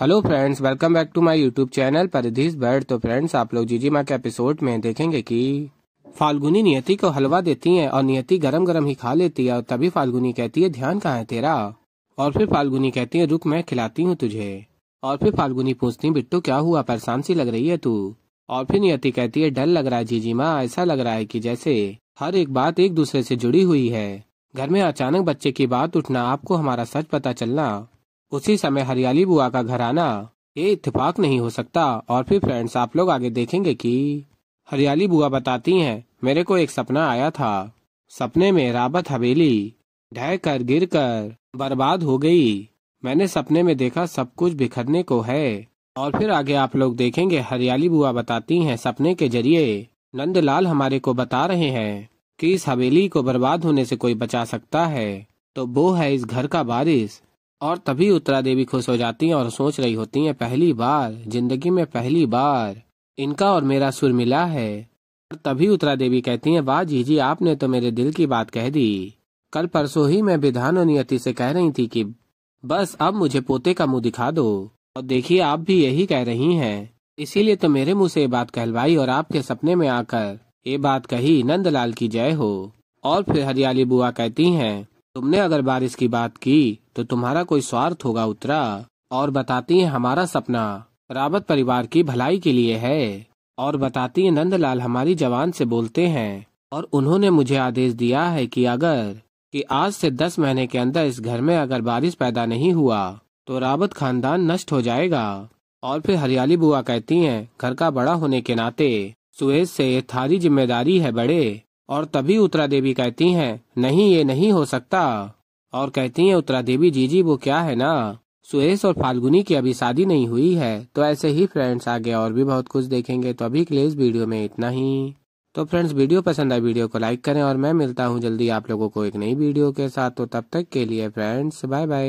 hello friends welcome back to my YouTube channel परदीस bird तो friends आप लोग जीजी माँ के एपिसोड में देखेंगे कि फाल्गुनी नियति को हलवा देती है और नियति गरम गरम ही खा लेती है और तभी फाल्गुनी कहती है ध्यान कहाँ है तेरा और फिर फाल्गुनी कहती है रुक मैं खिलाती हूँ तुझे और फिर फाल्गुनी पूछती बिट्टू क्या हुआ परेशान सी लग रही है तू और फिर नियति कहती है डर लग रहा है जीजी माँ ऐसा लग रहा है की जैसे हर एक बात एक दूसरे से जुड़ी हुई है घर में अचानक बच्चे की बात उठना आपको हमारा सच पता चलना उसी समय हरियाली बुआ का घर आना ये इतफाक नहीं हो सकता और फिर फ्रेंड्स आप लोग आगे देखेंगे कि हरियाली बुआ बताती हैं मेरे को एक सपना आया था सपने में राबत हवेली ढह कर गिर कर बर्बाद हो गई मैंने सपने में देखा सब कुछ बिखरने को है और फिर आगे आप लोग देखेंगे हरियाली बुआ बताती हैं सपने के जरिए नंदलाल हमारे को बता रहे हैं कि इस हवेली को बर्बाद होने से कोई बचा सकता है तो वो है इस घर का बारिश और तभी उत्तरा देवी खुश हो जाती हैं और सोच रही होती हैं पहली बार जिंदगी में पहली बार इनका और मेरा सुर मिला है और तभी उत्तरा देवी कहती हैं वाह जी आपने तो मेरे दिल की बात कह दी कल परसों ही मैं विधान और नियति से कह रही थी कि बस अब मुझे पोते का मुंह दिखा दो और देखिए आप भी यही कह रही हैं इसीलिए तो मेरे मुंह से ये बात कहलवाई और आपके सपने में आकर ये बात कही नंदलाल की जय हो और फिर हरियाली बुआ कहती हैं तुमने अगर बारिश की बात की तो तुम्हारा कोई स्वार्थ होगा उत्तरा और बताती है हमारा सपना रावत परिवार की भलाई के लिए है और बताती है नंदलाल हमारी जवान से बोलते हैं और उन्होंने मुझे आदेश दिया है कि अगर कि आज से दस महीने के अंदर इस घर में अगर बारिश पैदा नहीं हुआ तो रावत खानदान नष्ट हो जाएगा और फिर हरियाली बुआ कहती हैं घर का बड़ा होने के नाते सुएज से ये थारी जिम्मेदारी है बड़े और तभी उत्तरा देवी कहती हैं नहीं ये नहीं हो सकता और कहती हैं उत्तरा देवी जी जी वो क्या है ना सुहेश और फाल्गुनी की अभी शादी नहीं हुई है तो ऐसे ही फ्रेंड्स आगे और भी बहुत कुछ देखेंगे तो अभी के लिए इस वीडियो में इतना ही तो फ्रेंड्स वीडियो पसंद आए वीडियो को लाइक करें और मैं मिलता हूँ जल्दी आप लोगों को एक नई वीडियो के साथ तो तब तक के लिए फ्रेंड्स बाय बाय